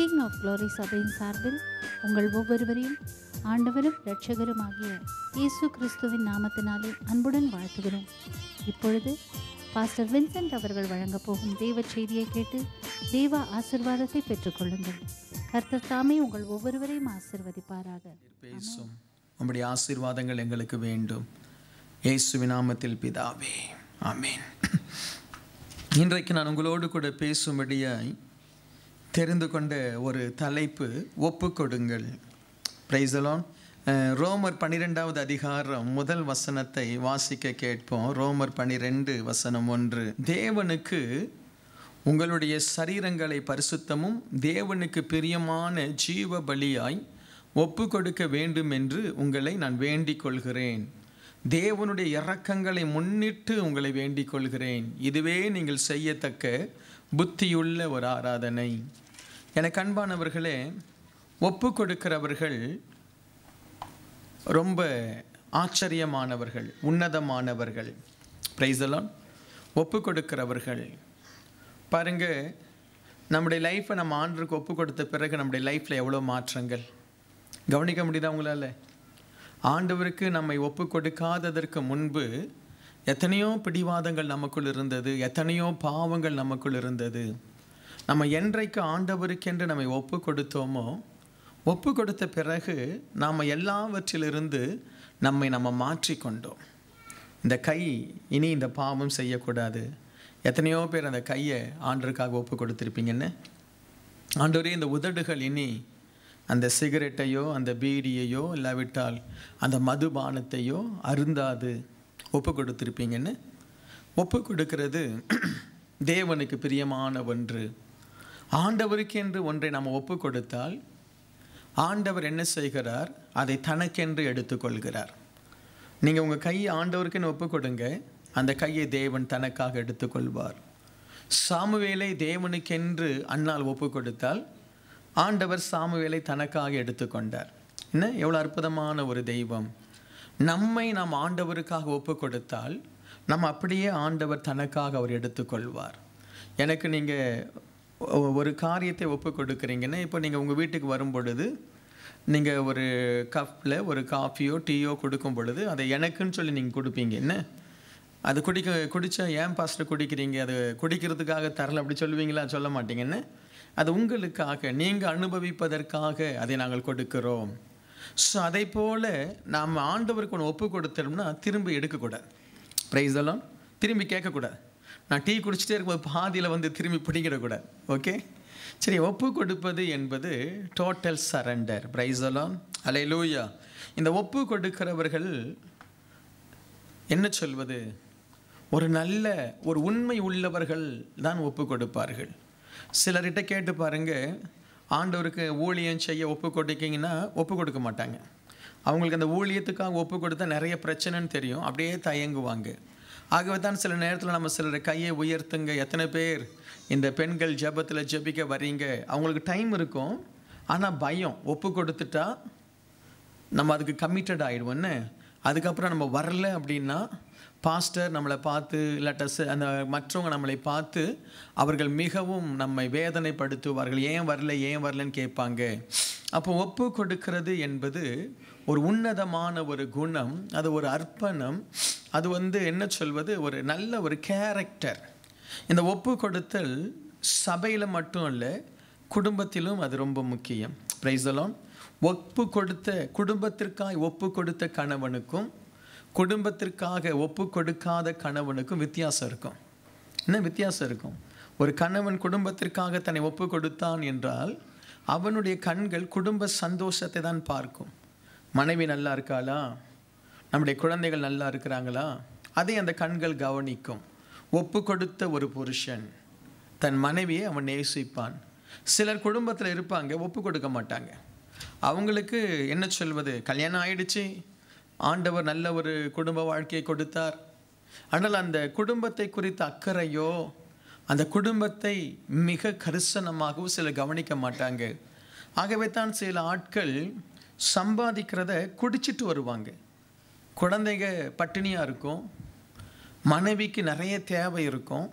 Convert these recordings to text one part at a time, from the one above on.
king of glory சபையின் சார்பில் உங்கள் ஒவ்வொருவரையும் ஆண்டவரும் இரட்சகருமாகிய இயேசு கிறிஸ்துவின் நாமத்தினாலே அன்புடன் வாழ்த்துகிறோம் இப்பொழுது பாஸ்டர் வின்சென்ட் அவர்கள் வழங்கப் போகும் தெய்வ செய்தியை கேட்டு தெய்வ ஆசிர்வாதத்தை பெற்றுக்கொள்ளுங்கள் கர்த்தர் தாமே உங்கள் ஒவ்வொருவரையும் ஆசிர்வதிப்பாராக பேசும் உங்களுடைய ஆசீர்வாதங்கள் எங்களுக்கு வேண்டும் இயேசு நாமத்தில் பிதாவே ஆமேன் இன்றைக்கு நான் உங்களோடு கூட பேசும்படியாய் தெரிந்து கொண்ட ஒரு தலைப்பு ஒப்பு கொடுங்கள் பிரைசலோன் ரோமர் பன்னிரெண்டாவது அதிகாரம் முதல் வசனத்தை வாசிக்க கேட்போம் ரோமர் பன்னிரெண்டு வசனம் ஒன்று தேவனுக்கு உங்களுடைய சரீரங்களை பரிசுத்தமும் தேவனுக்கு பிரியமான ஜீவ பலியாய் ஒப்பு கொடுக்க வேண்டும் என்று உங்களை நான் வேண்டிக் கொள்கிறேன் தேவனுடைய இறக்கங்களை முன்னிட்டு உங்களை வேண்டிக் கொள்கிறேன் இதுவே நீங்கள் செய்யத்தக்க புத்தியுள்ள ஒரு ஆராதனை என கண்பானவர்களே ஒப்பு கொடுக்கிறவர்கள் ரொம்ப ஆச்சரியமானவர்கள் உன்னதமானவர்கள் பிரைஸெல்லாம் ஒப்பு கொடுக்கிறவர்கள் பாருங்கள் நம்முடைய லைஃப்பை நம்ம ஆண்டுக்கு ஒப்பு கொடுத்த பிறகு நம்முடைய லைஃப்பில் எவ்வளோ மாற்றங்கள் கவனிக்க முடியுதா உங்களால் ஆண்டவருக்கு நம்மை ஒப்பு கொடுக்காததற்கு முன்பு எத்தனையோ பிடிவாதங்கள் நமக்குள் இருந்தது எத்தனையோ பாவங்கள் நமக்குள் இருந்தது நம்ம என்றைக்கு ஆண்டவருக்கென்று நம்மை ஒப்பு கொடுத்தோமோ ஒப்பு கொடுத்த பிறகு நாம் எல்லாவற்றிலிருந்து நம்மை நம்ம மாற்றிக்கொண்டோம் இந்த கை இனி இந்த பாவம் செய்யக்கூடாது எத்தனையோ பேர் அந்த கையை ஆண்டருக்காக ஒப்பு கொடுத்துருப்பீங்கன்னு ஆண்டோரே இந்த உதடுகள் இனி அந்த சிகரெட்டையோ அந்த பீடியையோ இல்லாவிட்டால் அந்த மதுபானத்தையோ அருந்தாது ஒப்பு கொடுத்துருப்பீங்கன்னு ஒப்பு கொடுக்கிறது தேவனுக்கு பிரியமான ஒன்று ஆண்டவருக்கென்று ஒன்றை நாம் ஒப்பு கொடுத்தால் ஆண்டவர் என்ன செய்கிறார் அதை தனக்கென்று எடுத்துக்கொள்கிறார் நீங்கள் உங்கள் கையை ஆண்டவருக்குன்னு ஒப்பு கொடுங்க அந்த கையை தேவன் தனக்காக எடுத்துக்கொள்வார் சாமுவேலை தேவனுக்கென்று அன்னால் ஒப்பு கொடுத்தால் ஆண்டவர் சாமுவேலை தனக்காக எடுத்துக்கொண்டார் என்ன எவ்வளோ அற்புதமான ஒரு தெய்வம் நம்மை நாம் ஆண்டவருக்காக ஒப்பு கொடுத்தால் நம்ம அப்படியே ஆண்டவர் தனக்காக அவர் எடுத்துக்கொள்வார் எனக்கு நீங்கள் ஒரு காரியத்தை ஒப்பு கொடுக்குறீங்கன்னா இப்போ நீங்கள் உங்கள் வீட்டுக்கு வரும் பொழுது நீங்கள் ஒரு கப்பில் ஒரு காஃபியோ டீயோ கொடுக்கும் பொழுது அதை எனக்குன்னு சொல்லி நீங்கள் கொடுப்பீங்க என்ன அது குடிக்க குடித்தா ஏன் பாஸ்டர் குடிக்கிறீங்க அது குடிக்கிறதுக்காக தரல அப்படி சொல்லுவீங்களா சொல்ல மாட்டீங்கன்னு அது உங்களுக்காக நீங்கள் அனுபவிப்பதற்காக அதை நாங்கள் கொடுக்கிறோம் ஸோ அதை போல் நாம் ஆண்டவருக்கு ஒன்று ஒப்பு கொடுத்தோம்னா திரும்ப எடுக்கக்கூடாது ப்ரைஸ் எல்லாம் திரும்பி கேட்கக்கூடாது நான் டீ குடிச்சிட்டே இருக்கும்போது பாதியில் வந்து திரும்பி பிடிக்கிடக்கூடாது ஓகே சரி ஒப்பு கொடுப்பது என்பது டோட்டல் சரண்டர் ப்ரைஸ் எல்லாம் அலை லூயா இந்த ஒப்பு கொடுக்கிறவர்கள் என்ன சொல்வது ஒரு நல்ல ஒரு உண்மை உள்ளவர்கள் தான் ஒப்பு கொடுப்பார்கள் சிலர்கிட்ட கேட்டு பாருங்கள் ஆண்டவருக்கு ஊழியம் செய்ய ஒப்பு கொடுக்கீங்கன்னா ஒப்பு கொடுக்க மாட்டாங்க அவங்களுக்கு அந்த ஊழியத்துக்காக ஒப்பு கொடுத்தா நிறைய பிரச்சனைன்னு தெரியும் அப்படியே தயங்குவாங்க ஆகவே தான் சில நேரத்தில் நம்ம சிலர் கையை உயர்த்துங்க எத்தனை பேர் இந்த பெண்கள் ஜபத்தில் ஜபிக்க வரீங்க அவங்களுக்கு டைம் இருக்கும் ஆனால் பயம் ஒப்பு கொடுத்துட்டா நம்ம அதுக்கு கம்மிட்டட் ஆகிடுவோன்னு அதுக்கப்புறம் நம்ம வரல அப்படின்னா பாஸ்டர் நம்மளை பார்த்து இல்லாட்ட அந்த மற்றவங்க நம்மளை பார்த்து அவர்கள் மிகவும் நம்மை வேதனைப்படுத்துவார்கள் ஏன் வரல ஏன் வரலன்னு கேட்பாங்க அப்போ ஒப்பு கொடுக்கிறது என்பது ஒரு உன்னதமான ஒரு குணம் அது ஒரு அர்ப்பணம் அது வந்து என்ன சொல்வது ஒரு நல்ல ஒரு கேரக்டர் இந்த ஒப்பு கொடுத்தல் சபையில் மட்டும் இல்லை குடும்பத்திலும் அது ரொம்ப முக்கியம் அலோன் ஒப்பு கொடுத்த குடும்பத்திற்காய் ஒப்பு கொடுத்த கணவனுக்கும் குடும்பத்திற்காக ஒப்பு கொடுக்காத கணவனுக்கும் வித்தியாசம் இருக்கும் என்ன வித்தியாசம் இருக்கும் ஒரு கணவன் குடும்பத்திற்காக தன்னை ஒப்பு கொடுத்தான் என்றால் அவனுடைய கண்கள் குடும்ப சந்தோஷத்தை தான் பார்க்கும் மனைவி நல்லா இருக்காளா நம்முடைய குழந்தைகள் நல்லா இருக்கிறாங்களா அதை அந்த கண்கள் கவனிக்கும் ஒப்பு கொடுத்த ஒரு புருஷன் தன் மனைவியை அவன் நேசிப்பான் சிலர் குடும்பத்தில் இருப்பாங்க ஒப்பு கொடுக்க மாட்டாங்க அவங்களுக்கு என்ன சொல்வது கல்யாணம் ஆயிடுச்சு ஆண்டவர் நல்ல ஒரு குடும்ப வாழ்க்கையை கொடுத்தார் ஆனால் அந்த குடும்பத்தை குறித்த அக்கறையோ அந்த குடும்பத்தை மிக கரிசனமாகவும் சில கவனிக்க மாட்டாங்க ஆகவே தான் சில ஆட்கள் சம்பாதிக்கிறத குடிச்சிட்டு வருவாங்க குழந்தைங்க பட்டினியாக இருக்கும் மனைவிக்கு நிறைய தேவை இருக்கும்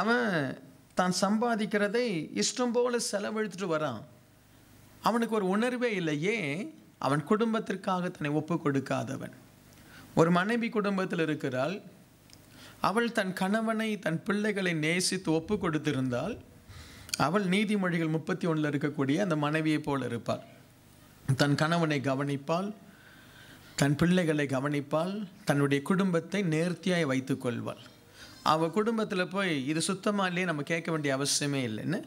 அவன் தான் சம்பாதிக்கிறதை இஷ்டம் போல் செலவழித்துட்டு வரான் அவனுக்கு ஒரு உணர்வே இல்லை ஏன் அவன் குடும்பத்திற்காக தன்னை ஒப்பு கொடுக்காதவன் ஒரு மனைவி குடும்பத்தில் இருக்கிறாள் அவள் தன் கணவனை தன் பிள்ளைகளை நேசித்து ஒப்பு கொடுத்திருந்தால் அவள் நீதிமொழிகள் முப்பத்தி ஒன்றில் இருக்கக்கூடிய அந்த மனைவியைப் போல் இருப்பாள் தன் கணவனை கவனிப்பாள் தன் பிள்ளைகளை கவனிப்பாள் தன்னுடைய குடும்பத்தை நேர்த்தியாக வைத்துக்கொள்வாள் அவள் குடும்பத்தில் போய் இது சுத்தமாக இல்லையே நம்ம கேட்க வேண்டிய அவசியமே இல்லைன்னு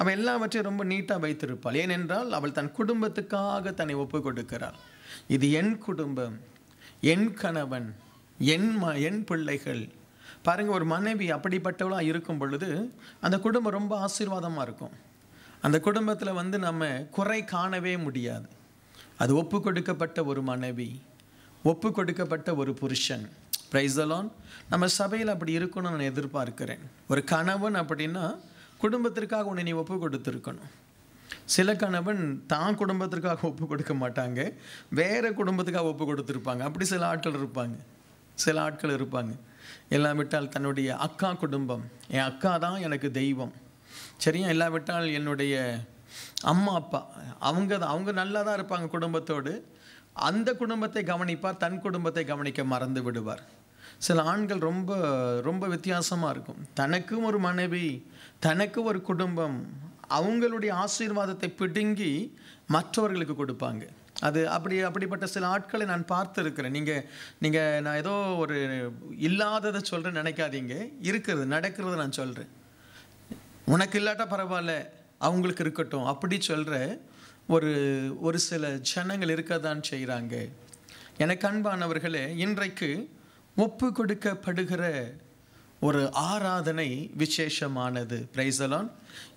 அவள் எல்லாவற்றையும் ரொம்ப நீட்டாக வைத்திருப்பாள் ஏனென்றால் அவள் தன் குடும்பத்துக்காக தன்னை ஒப்பு கொடுக்கிறாள் இது என் குடும்பம் என் கணவன் என் ம என் பிள்ளைகள் பாருங்கள் ஒரு மனைவி அப்படிப்பட்டவளாக இருக்கும் பொழுது அந்த குடும்பம் ரொம்ப ஆசீர்வாதமாக இருக்கும் அந்த குடும்பத்தில் வந்து நம்ம குறை காணவே முடியாது அது ஒப்பு கொடுக்கப்பட்ட ஒரு மனைவி ஒப்பு கொடுக்கப்பட்ட ஒரு புருஷன் அலோன் நம்ம சபையில் அப்படி இருக்கணும்னு நான் எதிர்பார்க்கிறேன் ஒரு கணவன் அப்படின்னா குடும்பத்திற்காக உன்னை நீ ஒப்பு கொடுத்துருக்கணும் சில கணவன் தான் குடும்பத்திற்காக ஒப்பு கொடுக்க மாட்டாங்க வேறு குடும்பத்துக்காக ஒப்பு கொடுத்துருப்பாங்க அப்படி சில ஆட்கள் இருப்பாங்க சில ஆட்கள் இருப்பாங்க எல்லாம் விட்டால் தன்னுடைய அக்கா குடும்பம் என் அக்கா தான் எனக்கு தெய்வம் சரியா விட்டால் என்னுடைய அம்மா அப்பா அவங்க தான் அவங்க நல்லா தான் இருப்பாங்க குடும்பத்தோடு அந்த குடும்பத்தை கவனிப்பார் தன் குடும்பத்தை கவனிக்க மறந்து விடுவார் சில ஆண்கள் ரொம்ப ரொம்ப வித்தியாசமாக இருக்கும் தனக்கும் ஒரு மனைவி தனக்கு ஒரு குடும்பம் அவங்களுடைய ஆசீர்வாதத்தை பிடுங்கி மற்றவர்களுக்கு கொடுப்பாங்க அது அப்படி அப்படிப்பட்ட சில ஆட்களை நான் பார்த்துருக்கிறேன் நீங்கள் நீங்கள் நான் ஏதோ ஒரு இல்லாததை சொல்கிறேன் நினைக்காதீங்க இருக்கிறது நடக்கிறது நான் சொல்கிறேன் உனக்கு இல்லாட்டா பரவாயில்ல அவங்களுக்கு இருக்கட்டும் அப்படி சொல்கிற ஒரு ஒரு சில ஜனங்கள் இருக்க தான் செய்கிறாங்க எனக்கு அன்பானவர்களே இன்றைக்கு ஒப்பு கொடுக்கப்படுகிற ஒரு ஆராதனை விசேஷமானது பிரைசலான்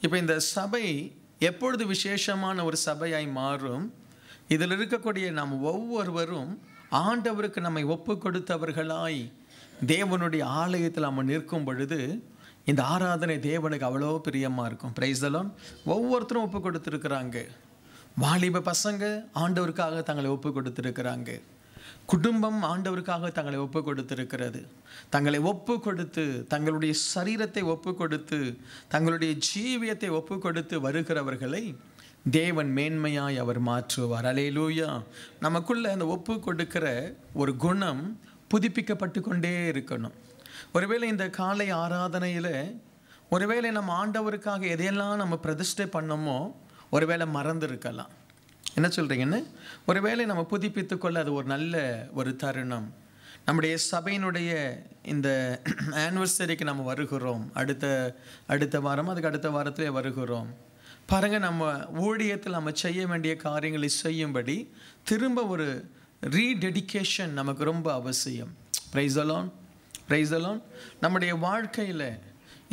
இப்போ இந்த சபை எப்பொழுது விசேஷமான ஒரு சபையாய் மாறும் இதில் இருக்கக்கூடிய நாம் ஒவ்வொருவரும் ஆண்டவருக்கு நம்மை ஒப்பு கொடுத்தவர்களாய் தேவனுடைய ஆலயத்தில் நம்ம நிற்கும் பொழுது இந்த ஆராதனை தேவனுக்கு அவ்வளோ பிரியமாக இருக்கும் பிரைசலான் ஒவ்வொருத்தரும் ஒப்பு கொடுத்துருக்குறாங்க வாலிப பசங்க ஆண்டவருக்காக தங்களை ஒப்பு கொடுத்துருக்குறாங்க குடும்பம் ஆண்டவருக்காக தங்களை ஒப்பு கொடுத்திருக்கிறது தங்களை ஒப்பு கொடுத்து தங்களுடைய சரீரத்தை ஒப்பு கொடுத்து தங்களுடைய ஜீவியத்தை ஒப்பு கொடுத்து வருகிறவர்களை தேவன் மேன்மையாய் அவர் மாற்றுவார் அலே லூயா நமக்குள்ள அந்த ஒப்பு கொடுக்கிற ஒரு குணம் புதுப்பிக்கப்பட்டு கொண்டே இருக்கணும் ஒருவேளை இந்த காலை ஆராதனையில் ஒருவேளை நம்ம ஆண்டவருக்காக எதையெல்லாம் நம்ம பிரதிஷ்டை பண்ணோமோ ஒருவேளை மறந்துருக்கலாம் என்ன சொல்கிறீங்கன்னு ஒருவேளை நம்ம புதுப்பித்துக்கொள்ள அது ஒரு நல்ல ஒரு தருணம் நம்முடைய சபையினுடைய இந்த ஆனிவர்சரிக்கு நம்ம வருகிறோம் அடுத்த அடுத்த வாரம் அதுக்கு அடுத்த வாரத்திலே வருகிறோம் பாருங்கள் நம்ம ஊழியத்தில் நம்ம செய்ய வேண்டிய காரியங்களை செய்யும்படி திரும்ப ஒரு ரீடெடிக்கேஷன் நமக்கு ரொம்ப அவசியம் ப்ரைஸ் அலோன் ப்ரைஸ் அலோன் நம்முடைய வாழ்க்கையில்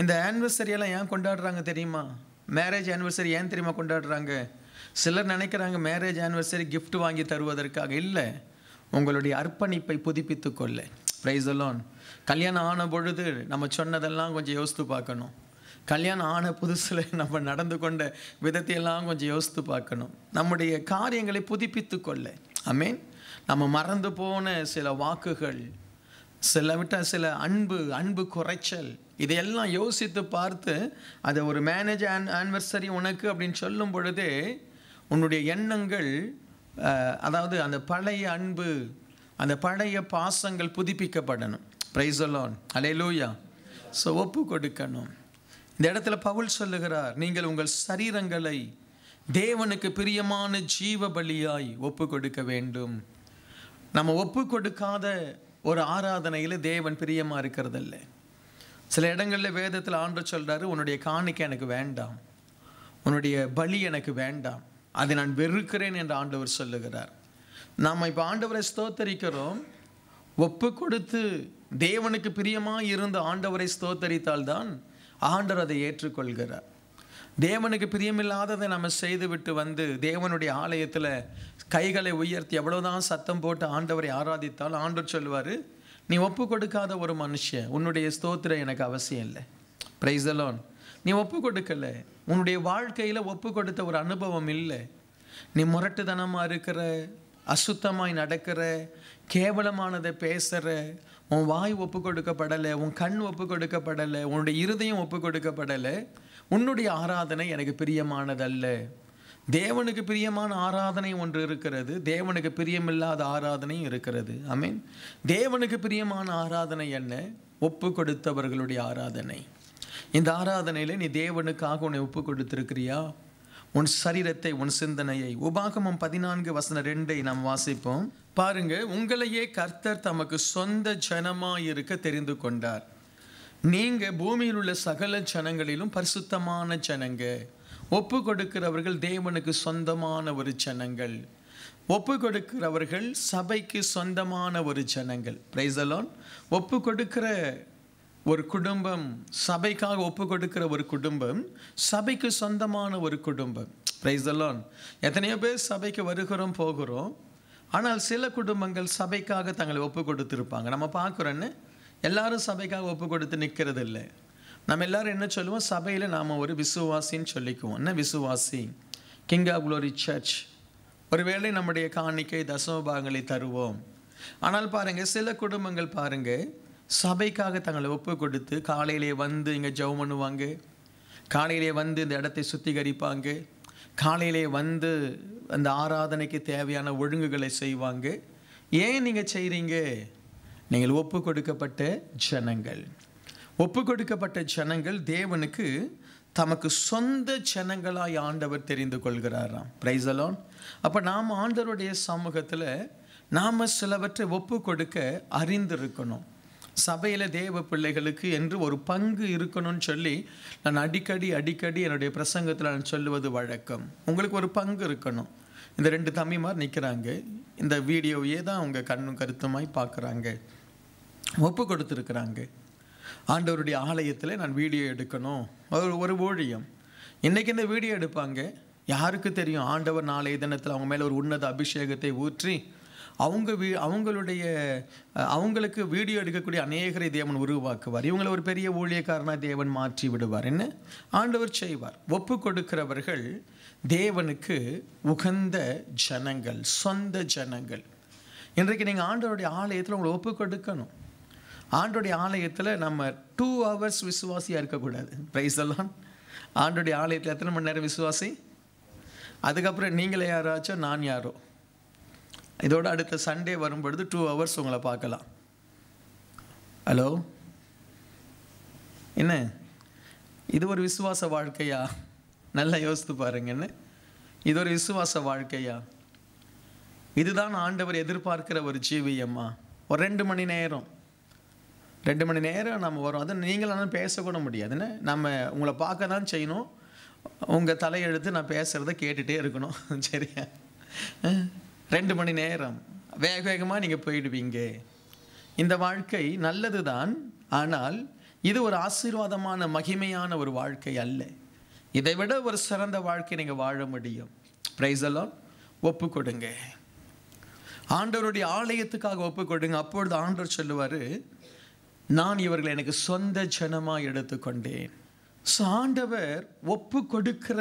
இந்த ஆனிவர்சரியெல்லாம் ஏன் கொண்டாடுறாங்க தெரியுமா மேரேஜ் ஆனிவர்சரி ஏன் தெரியுமா கொண்டாடுறாங்க சிலர் நினைக்கிறாங்க மேரேஜ் ஆனிவர்சரி கிஃப்ட் வாங்கி தருவதற்காக இல்லை உங்களுடைய அர்ப்பணிப்பை புதுப்பித்து கொள்ள ப்ரைஸ் அலோன் கல்யாணம் ஆன பொழுது நம்ம சொன்னதெல்லாம் கொஞ்சம் யோசித்து பார்க்கணும் கல்யாணம் ஆன புதுசில் நம்ம நடந்து கொண்ட விதத்தையெல்லாம் கொஞ்சம் யோசித்து பார்க்கணும் நம்முடைய காரியங்களை புதுப்பித்து கொள்ள அமீன் நம்ம மறந்து போன சில வாக்குகள் சில விட்ட சில அன்பு அன்பு குறைச்சல் இதையெல்லாம் யோசித்து பார்த்து அதை ஒரு மேனேஜ் ஆன் ஆனிவர்சரி உனக்கு அப்படின்னு சொல்லும் பொழுதே உன்னுடைய எண்ணங்கள் அதாவது அந்த பழைய அன்பு அந்த பழைய பாசங்கள் புதுப்பிக்கப்படணும் அலே லூயா ஸோ ஒப்பு கொடுக்கணும் இந்த இடத்துல பவுல் சொல்லுகிறார் நீங்கள் உங்கள் சரீரங்களை தேவனுக்கு பிரியமான ஜீவ பலியாய் ஒப்பு கொடுக்க வேண்டும் நம்ம ஒப்பு கொடுக்காத ஒரு ஆராதனையில் தேவன் பிரியமாக இருக்கிறதில்ல சில இடங்களில் வேதத்தில் ஆண்டு சொல்கிறாரு உன்னுடைய காணிக்கை எனக்கு வேண்டாம் உன்னுடைய பலி எனக்கு வேண்டாம் அதை நான் வெறுக்கிறேன் என்று ஆண்டவர் சொல்லுகிறார் நாம் இப்போ ஆண்டவரை ஸ்தோத்தரிக்கிறோம் ஒப்பு கொடுத்து தேவனுக்கு பிரியமாக இருந்த ஆண்டவரை ஸ்தோத்தரித்தால்தான் ஆண்டவர் அதை ஏற்றுக்கொள்கிறார் தேவனுக்கு பிரியமில்லாததை நம்ம செய்துவிட்டு வந்து தேவனுடைய ஆலயத்தில் கைகளை உயர்த்தி எவ்வளோதான் சத்தம் போட்டு ஆண்டவரை ஆராதித்தால் ஆண்டவர் சொல்லுவார் நீ ஒப்பு கொடுக்காத ஒரு மனுஷன் உன்னுடைய ஸ்தோத்திரம் எனக்கு அவசியம் இல்லை பிரைஸ் அலோன் நீ ஒப்பு கொடுக்கலை உன்னுடைய வாழ்க்கையில் ஒப்பு கொடுத்த ஒரு அனுபவம் இல்லை நீ முரட்டுத்தனமாக இருக்கிற அசுத்தமாய் நடக்கிற கேவலமானதை பேசுகிற உன் வாய் ஒப்பு கொடுக்கப்படலை உன் கண் ஒப்பு கொடுக்கப்படலை உன்னுடைய இருதயம் ஒப்பு கொடுக்கப்படலை உன்னுடைய ஆராதனை எனக்கு பிரியமானதல்ல தேவனுக்கு பிரியமான ஆராதனை ஒன்று இருக்கிறது தேவனுக்கு பிரியமில்லாத ஆராதனையும் இருக்கிறது ஐ மீன் தேவனுக்கு பிரியமான ஆராதனை என்ன ஒப்பு கொடுத்தவர்களுடைய ஆராதனை இந்த ஆராதனையில் நீ தேவனுக்காக உன்னை ஒப்பு கொடுத்திருக்கிறியா உன் சரீரத்தை உன் சிந்தனையை உபாகமம் பதினான்கு வசன ரெண்டை நாம் வாசிப்போம் பாருங்க உங்களையே கர்த்தர் தமக்கு சொந்த ஜனமாக இருக்க தெரிந்து கொண்டார் நீங்க பூமியில் உள்ள சகல ஜனங்களிலும் பரிசுத்தமான ஜனங்க ஒப்பு கொடுக்கிறவர்கள் தேவனுக்கு சொந்தமான ஒரு ஜனங்கள் ஒப்பு கொடுக்கிறவர்கள் சபைக்கு சொந்தமான ஒரு ஜனங்கள் பிரைசலோன் ஒப்பு கொடுக்கிற ஒரு குடும்பம் சபைக்காக ஒப்பு கொடுக்கிற ஒரு குடும்பம் சபைக்கு சொந்தமான ஒரு குடும்பம் ப்ரைஸ் எல்லாம் எத்தனையோ பேர் சபைக்கு வருகிறோம் போகிறோம் ஆனால் சில குடும்பங்கள் சபைக்காக தங்களை ஒப்பு கொடுத்துருப்பாங்க நம்ம பார்க்குறோன்னு எல்லாரும் சபைக்காக ஒப்பு கொடுத்து நிற்கிறது இல்லை நம்ம எல்லோரும் என்ன சொல்லுவோம் சபையில் நாம் ஒரு விசுவாசின்னு சொல்லிக்குவோம் என்ன விசுவாசி கிங் ஆஃப் குளோரி சர்ச் ஒருவேளை நம்முடைய காணிக்கை தசமபாகங்களை தருவோம் ஆனால் பாருங்கள் சில குடும்பங்கள் பாருங்கள் சபைக்காக தங்களை ஒப்பு கொடுத்து காலையிலே வந்து இங்கே ஜெபம் பண்ணுவாங்க காலையிலே வந்து இந்த இடத்தை சுத்திகரிப்பாங்க காலையிலே வந்து அந்த ஆராதனைக்கு தேவையான ஒழுங்குகளை செய்வாங்க ஏன் நீங்கள் செய்கிறீங்க நீங்கள் ஒப்பு கொடுக்கப்பட்ட ஜனங்கள் ஒப்பு கொடுக்கப்பட்ட ஜனங்கள் தேவனுக்கு தமக்கு சொந்த ஜனங்களாய் ஆண்டவர் தெரிந்து கொள்கிறாராம் அலோன் அப்போ நாம் ஆண்டவருடைய சமூகத்தில் நாம் சிலவற்றை ஒப்பு கொடுக்க அறிந்திருக்கணும் சபையில் தேவ பிள்ளைகளுக்கு என்று ஒரு பங்கு இருக்கணும்னு சொல்லி நான் அடிக்கடி அடிக்கடி என்னுடைய பிரசங்கத்தில் நான் சொல்லுவது வழக்கம் உங்களுக்கு ஒரு பங்கு இருக்கணும் இந்த ரெண்டு தம்பிமார் நிற்கிறாங்க இந்த வீடியோவையே தான் அவங்க கண்ணும் கருத்துமாய் பார்க்குறாங்க ஒப்பு கொடுத்துருக்குறாங்க ஆண்டவருடைய ஆலயத்தில் நான் வீடியோ எடுக்கணும் ஒரு ஒரு ஊழியம் இன்றைக்கி இந்த வீடியோ எடுப்பாங்க யாருக்கு தெரியும் ஆண்டவர் நாளைய தினத்தில் அவங்க மேலே ஒரு உன்னத அபிஷேகத்தை ஊற்றி அவங்க வீ அவங்களுடைய அவங்களுக்கு வீடியோ எடுக்கக்கூடிய அநேகரை தேவன் உருவாக்குவார் இவங்களை ஒரு பெரிய ஊழியக்காரனாக தேவன் மாற்றி விடுவார் என்ன ஆண்டவர் செய்வார் ஒப்பு கொடுக்கிறவர்கள் தேவனுக்கு உகந்த ஜனங்கள் சொந்த ஜனங்கள் இன்றைக்கு நீங்கள் ஆண்டவருடைய ஆலயத்தில் உங்களை ஒப்பு கொடுக்கணும் ஆண்டோடைய ஆலயத்தில் நம்ம டூ ஹவர்ஸ் விசுவாசியாக இருக்கக்கூடாது ப்ரைஸ் எல்லாம் ஆண்டோடைய ஆலயத்தில் எத்தனை மணி நேரம் விசுவாசி அதுக்கப்புறம் நீங்களே யாராச்சும் நான் யாரோ இதோட அடுத்த சண்டே வரும் பொழுது டூ ஹவர்ஸ் உங்களை பார்க்கலாம் ஹலோ என்ன இது ஒரு விசுவாச வாழ்க்கையா நல்லா யோசித்து பாருங்கன்னு இது ஒரு விசுவாச வாழ்க்கையா இதுதான் ஆண்டவர் எதிர்பார்க்கிற ஒரு அம்மா ஒரு ரெண்டு மணி நேரம் ரெண்டு மணி நேரம் நம்ம வரும் அது நீங்களும் பேசக்கூட முடியாதுன்னு நம்ம உங்களை பார்க்க தான் செய்யணும் உங்கள் தலையெழுத்து நான் பேசுகிறத கேட்டுகிட்டே இருக்கணும் சரியா ரெண்டு மணி நேரம் வேக வேகமாக நீங்கள் போயிடுவீங்க இந்த வாழ்க்கை நல்லது தான் ஆனால் இது ஒரு ஆசீர்வாதமான மகிமையான ஒரு வாழ்க்கை அல்ல இதை விட ஒரு சிறந்த வாழ்க்கை நீங்கள் வாழ முடியும் எல்லாம் ஒப்பு கொடுங்க ஆண்டவருடைய ஆலயத்துக்காக ஒப்பு கொடுங்க அப்பொழுது ஆண்டவர் சொல்லுவார் நான் இவர்களை எனக்கு சொந்த ஜனமாக எடுத்துக்கொண்டேன் ஸோ ஆண்டவர் ஒப்பு கொடுக்கிற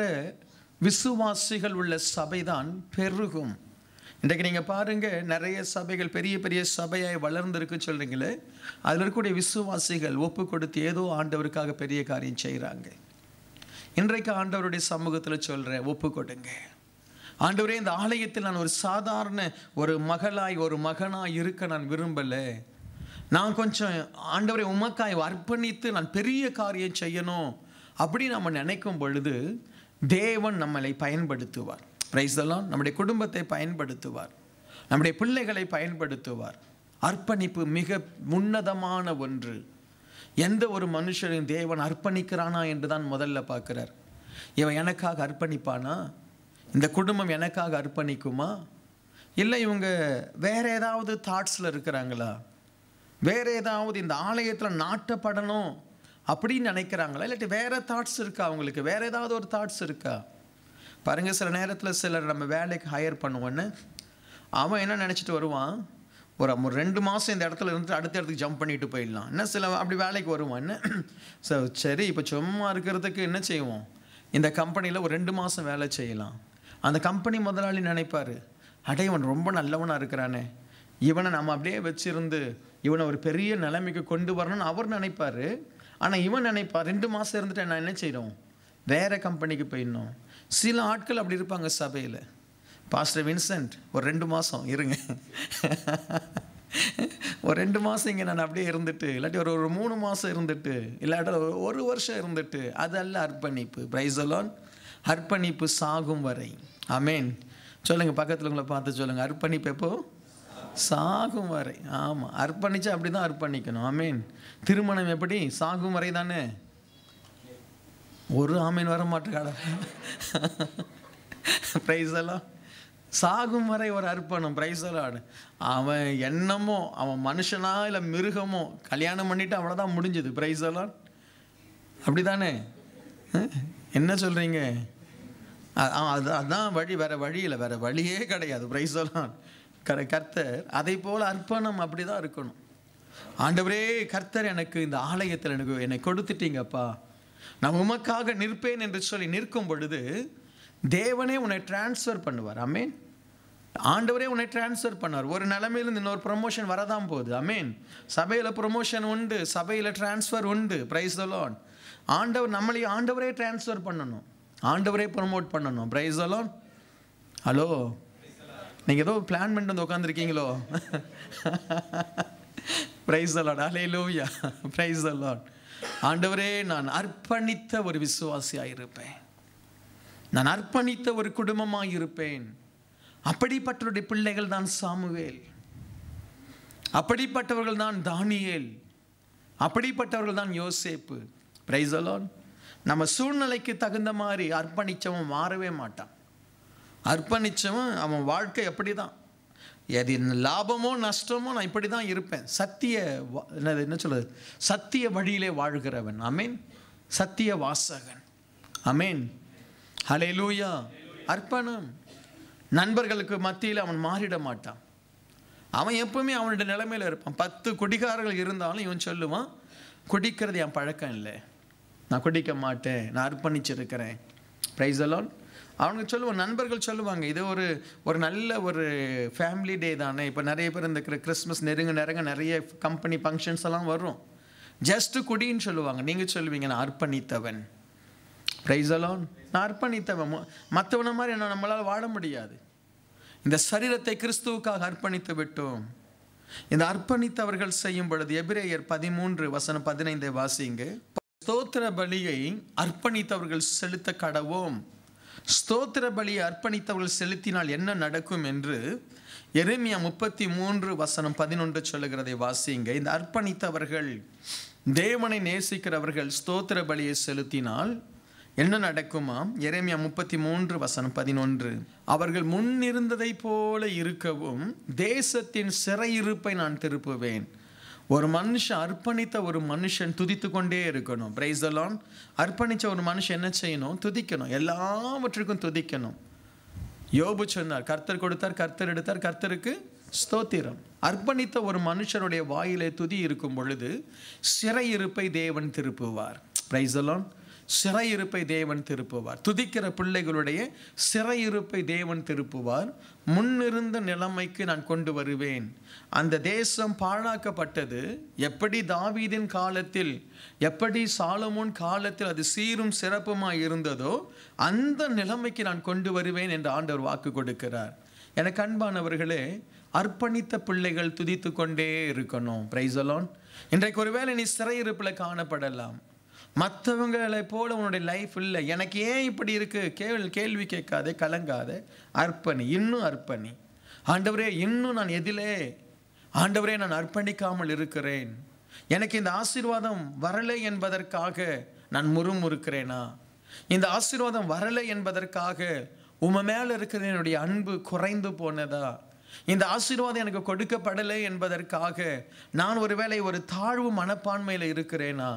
விசுவாசிகள் உள்ள சபைதான் பெருகும் இன்றைக்கு நீங்கள் பாருங்கள் நிறைய சபைகள் பெரிய பெரிய சபையாக வளர்ந்துருக்குன்னு சொல்கிறீங்களே அதில் இருக்கக்கூடிய விசுவாசிகள் ஒப்பு கொடுத்து ஏதோ ஆண்டவருக்காக பெரிய காரியம் செய்கிறாங்க இன்றைக்கு ஆண்டவருடைய சமூகத்தில் சொல்கிறேன் ஒப்பு கொடுங்க ஆண்டவரே இந்த ஆலயத்தில் நான் ஒரு சாதாரண ஒரு மகளாய் ஒரு மகனாக இருக்க நான் விரும்பலை நான் கொஞ்சம் ஆண்டவரை உமக்காய் அர்ப்பணித்து நான் பெரிய காரியம் செய்யணும் அப்படி நம்ம நினைக்கும் பொழுது தேவன் நம்மளை பயன்படுத்துவார் பிரைஸ் தலாம் நம்முடைய குடும்பத்தை பயன்படுத்துவார் நம்முடைய பிள்ளைகளை பயன்படுத்துவார் அர்ப்பணிப்பு மிக உன்னதமான ஒன்று எந்த ஒரு மனுஷனையும் தேவன் அர்ப்பணிக்கிறானா என்று தான் முதல்ல பார்க்குறார் இவன் எனக்காக அர்ப்பணிப்பானா இந்த குடும்பம் எனக்காக அர்ப்பணிக்குமா இல்லை இவங்க வேறு ஏதாவது தாட்ஸில் இருக்கிறாங்களா வேறு ஏதாவது இந்த ஆலயத்தில் நாட்டப்படணும் அப்படின்னு நினைக்கிறாங்களா இல்லாட்டி வேறு தாட்ஸ் இருக்கா அவங்களுக்கு வேறு ஏதாவது ஒரு தாட்ஸ் இருக்கா பாருங்கள் சில நேரத்தில் சிலர் நம்ம வேலைக்கு ஹையர் பண்ணுவோன்னு அவன் என்ன நினச்சிட்டு வருவான் ஒரு ஒரு ரெண்டு மாதம் இந்த இடத்துல இருந்துட்டு அடுத்த இடத்துக்கு ஜம்ப் பண்ணிட்டு போயிடலாம் என்ன சில அப்படி வேலைக்கு வருவான் என்ன சரி இப்போ சும்மா இருக்கிறதுக்கு என்ன செய்வோம் இந்த கம்பெனியில் ஒரு ரெண்டு மாதம் வேலை செய்யலாம் அந்த கம்பெனி முதலாளி நினைப்பார் அடே இவன் ரொம்ப நல்லவனாக இருக்கிறானே இவனை நம்ம அப்படியே வச்சுருந்து இவனை ஒரு பெரிய நிலைமைக்கு கொண்டு வரணும்னு அவர் நினைப்பார் ஆனால் இவன் நினைப்பார் ரெண்டு மாதம் இருந்துட்டு நான் என்ன செய்யணும் வேறு கம்பெனிக்கு போயிடணும் சில ஆட்கள் அப்படி இருப்பாங்க சபையில் பாஸ்டர் வின்சென்ட் ஒரு ரெண்டு மாதம் இருங்க ஒரு ரெண்டு மாதம் இங்கே நான் அப்படியே இருந்துட்டு இல்லாட்டி ஒரு ஒரு மூணு மாதம் இருந்துட்டு இல்லாட்டி ஒரு வருஷம் இருந்துட்டு அதல்ல அர்ப்பணிப்பு பிரைசலான் அர்ப்பணிப்பு சாகும் வரை அமேன் சொல்லுங்கள் பக்கத்தில் உங்களை பார்த்து சொல்லுங்கள் அர்ப்பணிப்பு எப்போ சாகும் வரை ஆமாம் அர்ப்பணித்து அப்படி தான் அர்ப்பணிக்கணும் அமேன் திருமணம் எப்படி சாகும் வரை தானே ஒரு ஆமீன் வர மாட்டேங்காடா சாகும் வரை ஒரு அர்ப்பணம் பிரைசலாடு அவன் என்னமோ அவன் மனுஷனா இல்லை மிருகமோ கல்யாணம் பண்ணிவிட்டு அவ்வளோதான் முடிஞ்சது பிரைசலாட் அப்படி தானே என்ன சொல்கிறீங்க அது அதுதான் வழி வேறு வழியில் வேறு வழியே கிடையாது பிரைசலாட் கர கர்த்தர் அதை போல் அர்ப்பணம் அப்படி தான் இருக்கணும் ஆண்டவரே கர்த்தர் எனக்கு இந்த ஆலயத்தில் எனக்கு என்னை கொடுத்துட்டீங்கப்பா நான் உமக்காக நிற்பேன் என்று சொல்லி நிற்கும் பொழுது தேவனே உன்னை டிரான்ஸ்ஃபர் பண்ணுவார் அமேன் ஆண்டவரே உன்னை டிரான்ஸ்ஃபர் பண்ணார் ஒரு நிலமையிலிருந்து இன்னொரு ப்ரொமோஷன் வரதான் போகுது அமேன் சபையில் ப்ரொமோஷன் உண்டு சபையில் டிரான்ஸ்ஃபர் உண்டு ப்ரைஸ் அலோன் ஆண்டவர் நம்மளையும் ஆண்டவரே டிரான்ஸ்ஃபர் பண்ணணும் ஆண்டவரே ப்ரொமோட் பண்ணணும் ப்ரைஸ் அலோன் ஹலோ நீங்கள் ஏதோ பிளான் பண்ணிட்டு வந்து உட்காந்துருக்கீங்களோ ப்ரைஸ் தலாட் அலே லூவியா ப்ரைஸ் தலாட் ஆண்டவரே நான் அர்ப்பணித்த ஒரு விசுவாசியாக இருப்பேன் நான் அர்ப்பணித்த ஒரு குடும்பமாக இருப்பேன் அப்படிப்பட்டவருடைய பிள்ளைகள் தான் சாமுவேல் அப்படிப்பட்டவர்கள் தான் தானியேல் அப்படிப்பட்டவர்கள் தான் யோசேப்பு பிரைசலோன் நம்ம சூழ்நிலைக்கு தகுந்த மாதிரி அர்ப்பணித்தவன் மாறவே மாட்டான் அர்ப்பணித்தவன் அவன் வாழ்க்கை எப்படி தான் எது லாபமோ நஷ்டமோ நான் இப்படி தான் இருப்பேன் சத்திய என்னது என்ன சொல்லுது சத்திய வழியிலே வாழ்கிறவன் அமீன் சத்திய வாசகன் அமீன் ஹலே லூயா அர்ப்பணம் நண்பர்களுக்கு மத்தியில் அவன் மாறிட மாட்டான் அவன் எப்பவுமே அவனுடைய நிலைமையில் இருப்பான் பத்து குடிகாரர்கள் இருந்தாலும் இவன் சொல்லுவான் குடிக்கிறது என் பழக்கம் இல்லை நான் குடிக்க மாட்டேன் நான் அர்ப்பணிச்சிருக்கிறேன் ப்ரைஸ் அலோன் அவனுக்கு சொல்லுவான் நண்பர்கள் சொல்லுவாங்க இது ஒரு ஒரு நல்ல ஒரு ஃபேமிலி டே தானே இப்போ நிறைய பேர் இந்த கிறிஸ்மஸ் நெருங்க நெருங்க நிறைய கம்பெனி ஃபங்க்ஷன்ஸ் எல்லாம் வரும் ஜஸ்ட்டு குடின்னு சொல்லுவாங்க நீங்கள் சொல்லுவீங்க நான் அர்ப்பணித்தவன் ப்ரைஸ் அலோன் நான் அர்ப்பணித்தவன் மற்றவனை மாதிரி என்ன நம்மளால் வாழ முடியாது இந்த சரீரத்தை கிறிஸ்துவுக்காக அர்ப்பணித்து விட்டோம் இந்த அர்ப்பணித்தவர்கள் செய்யும் பொழுது எபிரேயர் பதிமூன்று வசனம் பதினைந்தை வாசிங்க ஸ்தோத்திர பலியை அர்ப்பணித்தவர்கள் செலுத்த கடவோம் ஸ்தோத்திர பலியை அர்ப்பணித்தவர்கள் செலுத்தினால் என்ன நடக்கும் என்று எருமியா முப்பத்தி மூன்று வசனம் பதினொன்று சொல்லுகிறதை வாசிங்க இந்த அர்ப்பணித்தவர்கள் தேவனை நேசிக்கிறவர்கள் ஸ்தோத்திர பலியை செலுத்தினால் என்ன நடக்குமாம் எரேமியா முப்பத்தி மூன்று வசனம் பதினொன்று அவர்கள் முன்னிருந்ததை போல இருக்கவும் தேசத்தின் சிறையிருப்பை நான் திருப்புவேன் ஒரு மனுஷன் அர்ப்பணித்த ஒரு மனுஷன் துதித்து கொண்டே இருக்கணும் பிரைசலான் அர்ப்பணித்த ஒரு மனுஷன் என்ன செய்யணும் துதிக்கணும் எல்லாவற்றுக்கும் துதிக்கணும் யோபு சொன்னார் கர்த்தர் கொடுத்தார் கர்த்தர் எடுத்தார் கர்த்தருக்கு ஸ்தோத்திரம் அர்ப்பணித்த ஒரு மனுஷருடைய வாயிலே துதி இருக்கும் பொழுது சிறையிருப்பை தேவன் திருப்புவார் பிரைசலான் சிறையிருப்பை தேவன் திருப்புவார் துதிக்கிற பிள்ளைகளுடைய சிறையிருப்பை தேவன் திருப்புவார் முன்னிருந்த நிலைமைக்கு நான் கொண்டு வருவேன் அந்த தேசம் பாழாக்கப்பட்டது எப்படி தாவீதின் காலத்தில் எப்படி சாலமோன் காலத்தில் அது சீரும் சிறப்புமாய் இருந்ததோ அந்த நிலைமைக்கு நான் கொண்டு வருவேன் என்று ஆண்டவர் வாக்கு கொடுக்கிறார் எனக்கு அன்பானவர்களே அர்ப்பணித்த பிள்ளைகள் துதித்து கொண்டே இருக்கணும் அலோன் இன்றைக்கு ஒருவேளை நீ சிறையிருப்பில் காணப்படலாம் மற்றவங்களை போல் உன்னுடைய லைஃப் இல்லை எனக்கு ஏன் இப்படி இருக்குது கேள்வி கேள்வி கேட்காதே கலங்காதே அர்ப்பணி இன்னும் அர்ப்பணி ஆண்டவரே இன்னும் நான் எதிலே ஆண்டவரே நான் அர்ப்பணிக்காமல் இருக்கிறேன் எனக்கு இந்த ஆசீர்வாதம் வரலை என்பதற்காக நான் முறுமுறுக்கிறேனா இந்த ஆசீர்வாதம் வரலை என்பதற்காக உம மேலே இருக்கிற என்னுடைய அன்பு குறைந்து போனதா இந்த ஆசீர்வாதம் எனக்கு கொடுக்கப்படலை என்பதற்காக நான் ஒருவேளை ஒரு தாழ்வு மனப்பான்மையில் இருக்கிறேனா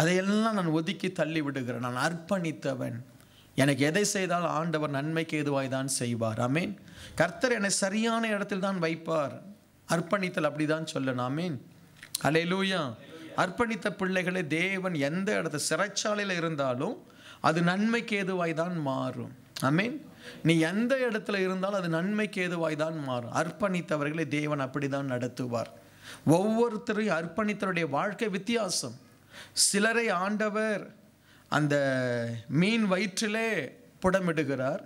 அதையெல்லாம் நான் ஒதுக்கி தள்ளி விடுகிறேன் நான் அர்ப்பணித்தவன் எனக்கு எதை செய்தால் ஆண்டவர் நன்மைக்கு எதுவாய் தான் செய்வார் ஆமீன் கர்த்தர் என்னை சரியான இடத்தில் தான் வைப்பார் அர்ப்பணித்தல் அப்படி தான் சொல்லணும் ஆமீன் அலே லூயா அர்ப்பணித்த பிள்ளைகளை தேவன் எந்த இடத்த சிறைச்சாலையில் இருந்தாலும் அது நன்மைக்கு ஏதுவாய் தான் மாறும் அமீன் நீ எந்த இடத்துல இருந்தாலும் அது நன்மைக்கு ஏதுவாய் தான் மாறும் அர்ப்பணித்தவர்களை தேவன் அப்படி தான் நடத்துவார் ஒவ்வொருத்தரையும் அர்ப்பணித்தருடைய வாழ்க்கை வித்தியாசம் சிலரை ஆண்டவர் அந்த மீன் வயிற்றிலே புடமிடுகிறார்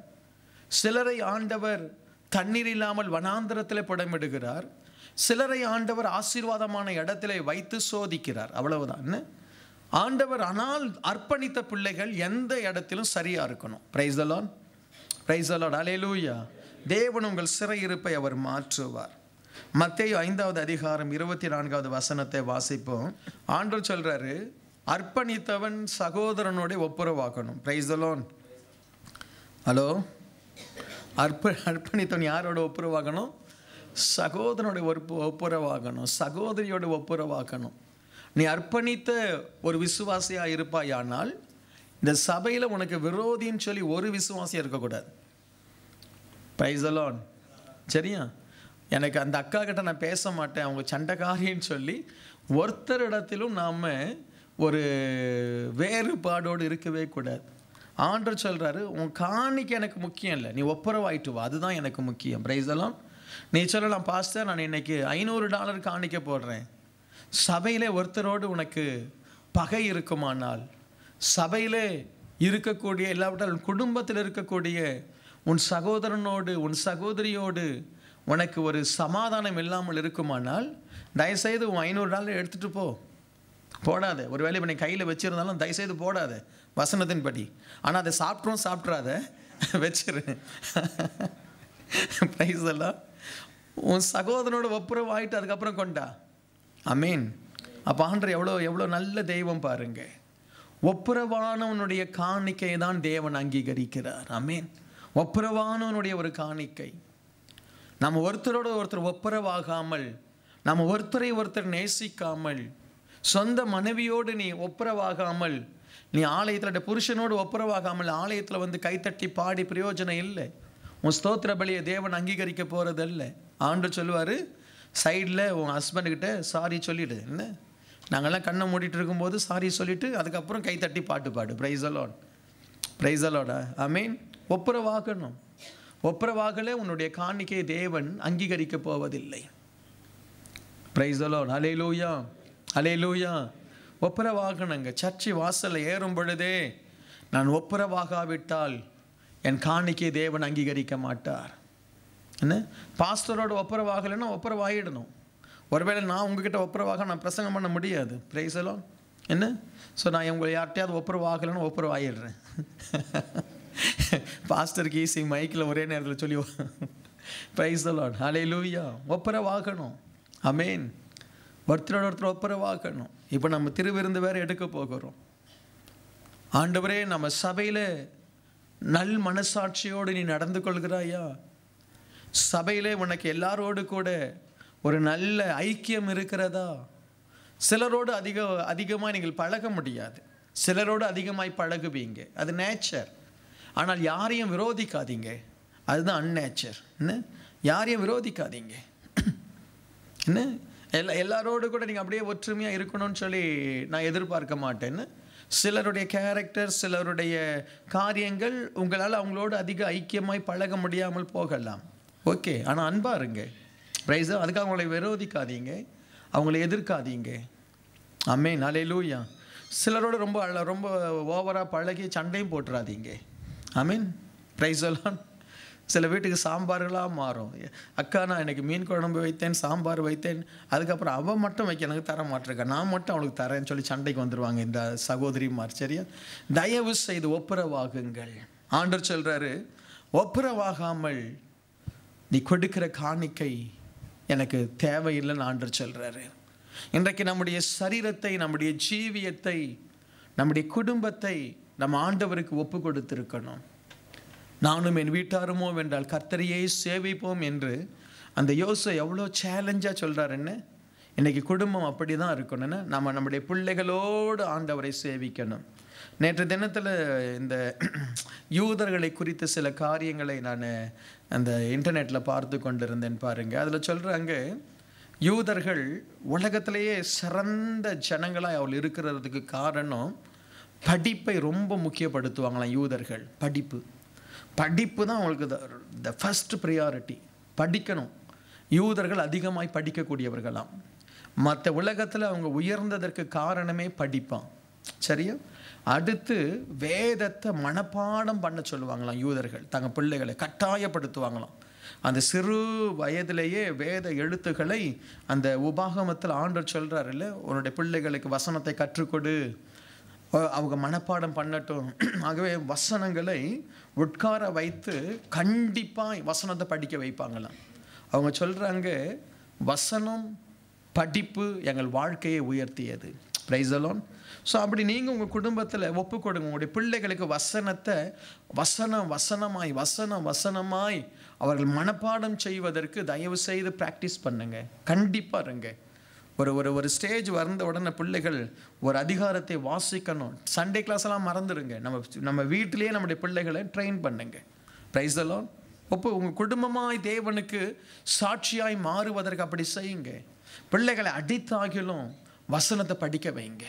சிலரை ஆண்டவர் தண்ணீர் இல்லாமல் வனாந்திரத்தில் புடமிடுகிறார் சிலரை ஆண்டவர் ஆசீர்வாதமான இடத்திலே வைத்து சோதிக்கிறார் அவ்வளவுதான் ஆண்டவர் ஆனால் அர்ப்பணித்த பிள்ளைகள் எந்த இடத்திலும் சரியாக இருக்கணும் பிரைஸ் அலான் பிரைஸ் அலோன் அலே லூயா தேவன் உங்கள் சிறையிருப்பை அவர் மாற்றுவார் மத்திய ஐந்தாவது அதிகாரம் இருபத்தி நான்காவது வசனத்தை வாசிப்போம் ஆண்டு சொல்கிறாரு அர்ப்பணித்தவன் சகோதரனோட ஒப்புரவாக்கணும் பிரைஸ் லோன் ஹலோ அர்ப்ப அர்ப்பணித்தவன் யாரோட ஒப்புரவாக்கணும் சகோதரனுடைய ஒப்பு ஒப்புரவாகணும் சகோதரியோட ஒப்புரவாக்கணும் நீ அர்ப்பணித்த ஒரு விசுவாசியாக இருப்பாயானால் இந்த சபையில் உனக்கு விரோதின்னு சொல்லி ஒரு விசுவாசியாக இருக்கக்கூடாது பிரைஸ் சரியா எனக்கு அந்த அக்கா கிட்ட நான் பேச மாட்டேன் அவங்க சண்டைக்காரின்னு சொல்லி ஒருத்தரிடத்திலும் நாம் ஒரு வேறுபாடோடு இருக்கவே கூடாது ஆண்டர் சொல்கிறாரு உன் காணிக்கு எனக்கு முக்கியம் இல்லை நீ ஒப்புரவாயிட்டு வா அதுதான் எனக்கு முக்கியம் ப்ரைஸ் எல்லாம் நீ சொல்லலாம் பாஸ்டர் நான் இன்னைக்கு ஐநூறு டாலர் காணிக்க போடுறேன் சபையிலே ஒருத்தரோடு உனக்கு பகை இருக்குமானால் சபையிலே இருக்கக்கூடிய இல்லாவிட்டால் குடும்பத்தில் இருக்கக்கூடிய உன் சகோதரனோடு உன் சகோதரியோடு உனக்கு ஒரு சமாதானம் இல்லாமல் இருக்குமானால் தயவுசெய்து உன் ஐநூறு டாலர் எடுத்துகிட்டு போ போடாத ஒரு வேலை பண்ணி கையில் வச்சுருந்தாலும் தயவுசெய்து போடாத வசனத்தின் படி ஆனால் அதை சாப்பிட்றோம் சாப்பிட்றாத வச்சிரு ப்ரைஸ் எல்லாம் உன் சகோதரனோட ஒப்புரம் ஆகிட்டு அதுக்கப்புறம் கொண்டா அமீன் அப்போ ஆண்டர் எவ்வளோ எவ்வளோ நல்ல தெய்வம் பாருங்க ஒப்புரவானவனுடைய காணிக்கையை தான் தேவன் அங்கீகரிக்கிறார் அமீன் ஒப்புரவானவனுடைய ஒரு காணிக்கை நம்ம ஒருத்தரோட ஒருத்தர் ஒப்புரவாகாமல் நம்ம ஒருத்தரை ஒருத்தர் நேசிக்காமல் சொந்த மனைவியோடு நீ ஒப்புரவாகாமல் நீ ஆலயத்தில் புருஷனோடு ஒப்புரவாகாமல் ஆலயத்தில் வந்து கைத்தட்டி பாடி பிரயோஜனம் இல்லை உன் ஸ்தோத்திர பலியை தேவன் அங்கீகரிக்க போகிறதில்ல ஆண்டு சொல்லுவார் சைடில் உன் ஹஸ்பண்டுக்கிட்ட சாரி சொல்லிவிடு என்ன நாங்கள்லாம் கண்ணை மூடிட்டு இருக்கும்போது சாரி சொல்லிவிட்டு அதுக்கப்புறம் கைத்தட்டி பாட்டு பாடு ப்ரைஸ் அலோட் ப்ரைஸ் அலோடா ஐ மீன் ஒப்புரவாகணும் ஒப்புரவாகல உன்னுடைய காணிக்கை தேவன் அங்கீகரிக்க போவதில்லை பிரைஸ் அலோன் அலே லூயா அலே லூயா ஒப்புரவாக நாங்கள் சர்ச்சை வாசலில் ஏறும் பொழுதே நான் ஒப்புரவாகாவிட்டால் என் காணிக்கை தேவன் அங்கீகரிக்க மாட்டார் என்ன பாஸ்டரோட ஒப்புரவாகலைன்னா ஒப்புரவாகிடணும் ஒருவேளை நான் உங்ககிட்ட ஒப்புரவாக நான் பிரசங்கம் பண்ண முடியாது பிரைஸ் அலோன் என்ன ஸோ நான் உங்களை யார்கிட்டையாவது ஒப்புரவாகலைன்னு ஒப்புரவாகிடுறேன் பாஸ்டர் கீசி மைக்கில் ஒரே நேரத்தில் சொல்லி ப்ரைஸ் தலான் ஹலே லூவியா வாக்கணும் அமேன் ஒருத்தரோட ஒருத்தர் வாக்கணும் இப்போ நம்ம திருவிருந்து வேறு எடுக்க போகிறோம் ஆண்டவரே நம்ம சபையில் நல் மனசாட்சியோடு நீ நடந்து கொள்கிறாயா சபையில் உனக்கு எல்லாரோடு கூட ஒரு நல்ல ஐக்கியம் இருக்கிறதா சிலரோடு அதிக அதிகமாக நீங்கள் பழக முடியாது சிலரோடு அதிகமாய் பழகுவீங்க அது நேச்சர் ஆனால் யாரையும் விரோதிக்காதீங்க அதுதான் அன்னேச்சர் என்ன யாரையும் விரோதிக்காதீங்க என்ன எல்லா எல்லாரோடு கூட நீங்கள் அப்படியே ஒற்றுமையாக இருக்கணும்னு சொல்லி நான் எதிர்பார்க்க மாட்டேன்னு சிலருடைய கேரக்டர் சிலருடைய காரியங்கள் உங்களால் அவங்களோடு அதிக ஐக்கியமாய் பழக முடியாமல் போகலாம் ஓகே ஆனால் அன்பாக இருங்க ப்ரைஸோ அதுக்காக அவங்களை விரோதிக்காதீங்க அவங்கள எதிர்க்காதீங்க அம்மே நாளே லூயா சிலரோடு ரொம்ப ரொம்ப ஓவராக பழகி சண்டையும் போட்டுறாதீங்க ஐ மீன் ப்ரைஸ் எல்லாம் சில வீட்டுக்கு சாம்பார்களாக மாறும் அக்கா நான் எனக்கு மீன் குழம்பு வைத்தேன் சாம்பார் வைத்தேன் அதுக்கப்புறம் அவள் மட்டும் வைக்க எனக்கு தர மாட்டிருக்கா நான் மட்டும் அவளுக்கு தரேன்னு சொல்லி சண்டைக்கு வந்துடுவாங்க இந்த சகோதரிமார் சரியா தயவு செய்து ஒப்புரவாகுங்கள் ஆண்டர் சொல்கிறாரு ஒப்புரவாகாமல் நீ கொடுக்கிற காணிக்கை எனக்கு தேவையில்லைன்னு ஆண்டர் சொல்கிறாரு இன்றைக்கு நம்முடைய சரீரத்தை நம்முடைய ஜீவியத்தை நம்முடைய குடும்பத்தை நம்ம ஆண்டவருக்கு ஒப்பு கொடுத்திருக்கணும் நானும் என் வீட்டாருமோ என்றால் கர்த்தரையே சேவிப்போம் என்று அந்த யோசை எவ்வளோ சேலஞ்சாக என்ன இன்றைக்கி குடும்பம் அப்படி தான் இருக்கணும்னு நம்ம நம்முடைய பிள்ளைகளோடு ஆண்டவரை சேவிக்கணும் நேற்று தினத்தில் இந்த யூதர்களை குறித்த சில காரியங்களை நான் அந்த இன்டர்நெட்டில் பார்த்து கொண்டிருந்தேன் பாருங்கள் அதில் சொல்கிறாங்க யூதர்கள் உலகத்திலேயே சிறந்த ஜனங்களாக அவள் இருக்கிறதுக்கு காரணம் படிப்பை ரொம்ப முக்கியப்படுத்துவாங்களாம் யூதர்கள் படிப்பு படிப்பு தான் அவங்களுக்கு த ஃபஸ்ட் ப்ரியாரிட்டி படிக்கணும் யூதர்கள் அதிகமாய் படிக்கக்கூடியவர்களாம் மற்ற உலகத்தில் அவங்க உயர்ந்ததற்கு காரணமே படிப்பான் சரியா அடுத்து வேதத்தை மனப்பாடம் பண்ண சொல்லுவாங்களாம் யூதர்கள் தங்க பிள்ளைகளை கட்டாயப்படுத்துவாங்களாம் அந்த சிறு வயதிலேயே வேத எழுத்துக்களை அந்த உபாகமத்தில் ஆண்டு சொல்கிறார் இல்லை உன்னுடைய பிள்ளைகளுக்கு வசனத்தை கற்றுக்கொடு அவங்க மனப்பாடம் பண்ணட்டும் ஆகவே வசனங்களை உட்கார வைத்து கண்டிப்பாக வசனத்தை படிக்க வைப்பாங்களாம் அவங்க சொல்கிறாங்க வசனம் படிப்பு எங்கள் வாழ்க்கையை உயர்த்தியது அலோன் ஸோ அப்படி நீங்கள் உங்கள் குடும்பத்தில் ஒப்பு கொடுங்க உங்களுடைய பிள்ளைகளுக்கு வசனத்தை வசனம் வசனமாய் வசனம் வசனமாய் அவர்கள் மனப்பாடம் செய்வதற்கு தயவு செய்து ப்ராக்டிஸ் பண்ணுங்கள் கண்டிப்பாக இருங்க ஒரு ஒரு ஒரு ஸ்டேஜ் வந்த உடனே பிள்ளைகள் ஒரு அதிகாரத்தை வாசிக்கணும் சண்டே கிளாஸ்லாம் மறந்துடுங்க நம்ம நம்ம வீட்டிலேயே நம்முடைய பிள்ளைகளை ட்ரெயின் பண்ணுங்க ப்ரைஸ் எல்லாம் அப்போ உங்கள் குடும்பமாய் தேவனுக்கு சாட்சியாய் மாறுவதற்கு அப்படி செய்யுங்க பிள்ளைகளை அடித்தாகிலும் வசனத்தை படிக்க வைங்க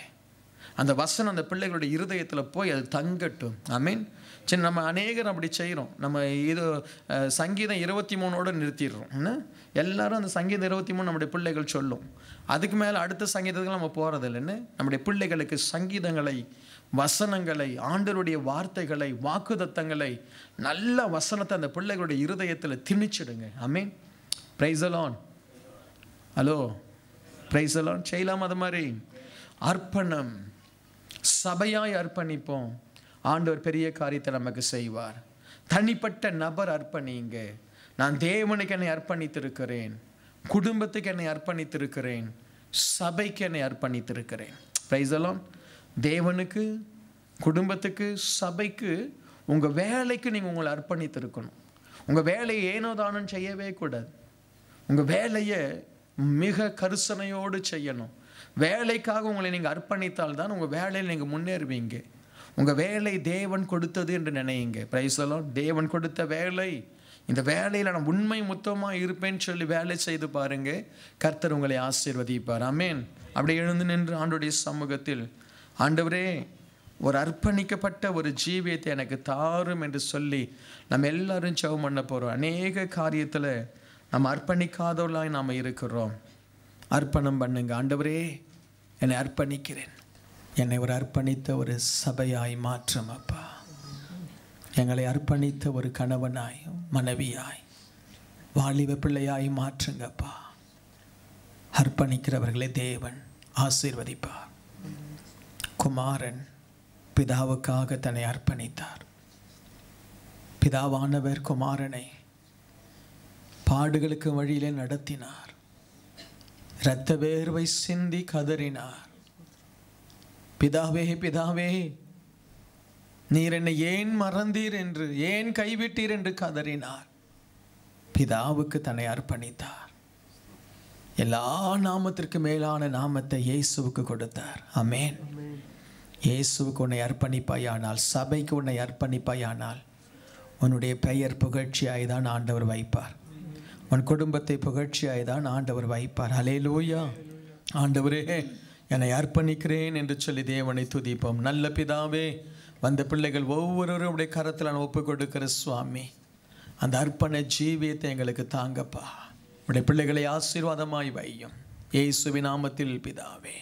அந்த வசனம் அந்த பிள்ளைகளுடைய இருதயத்தில் போய் அது தங்கட்டும் ஐ மீன் சரி நம்ம அநேகர் அப்படி செய்கிறோம் நம்ம இது சங்கீதம் இருபத்தி மூணோடு நிறுத்திடுறோம் என்ன எல்லாரும் அந்த சங்கீதம் இருபத்தி மூணு நம்முடைய பிள்ளைகள் சொல்லும் அதுக்கு மேலே அடுத்த சங்கீதத்துக்கு நம்ம போகிறது இல்லைன்னு நம்முடைய பிள்ளைகளுக்கு சங்கீதங்களை வசனங்களை ஆண்டருடைய வார்த்தைகளை வாக்குதத்தங்களை நல்ல வசனத்தை அந்த பிள்ளைகளுடைய இருதயத்தில் திணிச்சிடுங்க அமீன் பிரைசலான் ஹலோ பிரைசலான் செய்யலாம் அது மாதிரி அர்ப்பணம் சபையாய் அர்ப்பணிப்போம் ஆண்டவர் பெரிய காரியத்தை நமக்கு செய்வார் தனிப்பட்ட நபர் அர்ப்பணிங்க நான் தேவனுக்கு என்னை அர்ப்பணித்திருக்கிறேன் குடும்பத்துக்கு என்னை அர்ப்பணித்திருக்கிறேன் சபைக்கு என்னை அர்ப்பணித்திருக்கிறேன் பிரைசலாம் தேவனுக்கு குடும்பத்துக்கு சபைக்கு உங்கள் வேலைக்கு நீங்கள் உங்களை அர்ப்பணித்திருக்கணும் உங்கள் வேலையை ஏனோ செய்யவே கூடாது உங்கள் வேலையை மிக கரிசனையோடு செய்யணும் வேலைக்காக உங்களை நீங்கள் அர்ப்பணித்தால் தான் உங்கள் வேலையில் நீங்கள் முன்னேறுவீங்க உங்கள் வேலை தேவன் கொடுத்தது என்று நினையுங்க பிரைசலாம் தேவன் கொடுத்த வேலை இந்த வேலையில் நான் உண்மை மொத்தமாக இருப்பேன்னு சொல்லி வேலை செய்து பாருங்க கர்த்தர் உங்களை ஆசீர்வதிப்பார் அமேன் அப்படியே எழுந்து நின்று ஆண்டுடைய சமூகத்தில் ஆண்டவரே ஒரு அர்ப்பணிக்கப்பட்ட ஒரு ஜீவியத்தை எனக்கு தாரும் என்று சொல்லி நம்ம எல்லாரும் ஜெபம் பண்ண போகிறோம் அநேக காரியத்தில் நம்ம அர்ப்பணிக்காதவர்களாய் நாம் இருக்கிறோம் அர்ப்பணம் பண்ணுங்க ஆண்டவரே என்னை அர்ப்பணிக்கிறேன் என்னை ஒரு அர்ப்பணித்த ஒரு சபையாய் மாற்றும் அப்பா எங்களை அர்ப்பணித்த ஒரு கணவனாய் மனைவியாய் வாலிப பிள்ளையாய் மாற்றுங்கப்பா அர்ப்பணிக்கிறவர்களை தேவன் ஆசீர்வதிப்பார் குமாரன் பிதாவுக்காக தன்னை அர்ப்பணித்தார் பிதாவானவர் குமாரனை பாடுகளுக்கு வழியிலே நடத்தினார் இரத்த வேர்வை சிந்தி கதறினார் பிதாவே பிதாவே நீர் என்னை ஏன் மறந்தீர் என்று ஏன் கைவிட்டீர் என்று கதறினார் பிதாவுக்கு தன்னை அர்ப்பணித்தார் எல்லா நாமத்திற்கு மேலான நாமத்தை இயேசுவுக்கு கொடுத்தார் அமேன் இயேசுவுக்கு உன்னை அர்ப்பணிப்பாயானால் சபைக்கு உன்னை அர்ப்பணிப்பாயானால் உன்னுடைய பெயர் புகழ்ச்சியாய் தான் ஆண்டவர் வைப்பார் உன் குடும்பத்தை புகழ்ச்சியாய் தான் ஆண்டவர் வைப்பார் அலே லூயா ஆண்டவரே என்னை அர்ப்பணிக்கிறேன் என்று சொல்லி தேவனை துதிப்போம் நல்ல பிதாவே வந்த பிள்ளைகள் ஒவ்வொருவருடைய கரத்தில் நான் ஒப்பு கொடுக்கிற சுவாமி அந்த அர்ப்பண ஜீவியத்தை எங்களுக்கு தாங்கப்பா உடைய பிள்ளைகளை ஆசீர்வாதமாய் வையும் ஏசுவி நாமத்தில் பிதாவே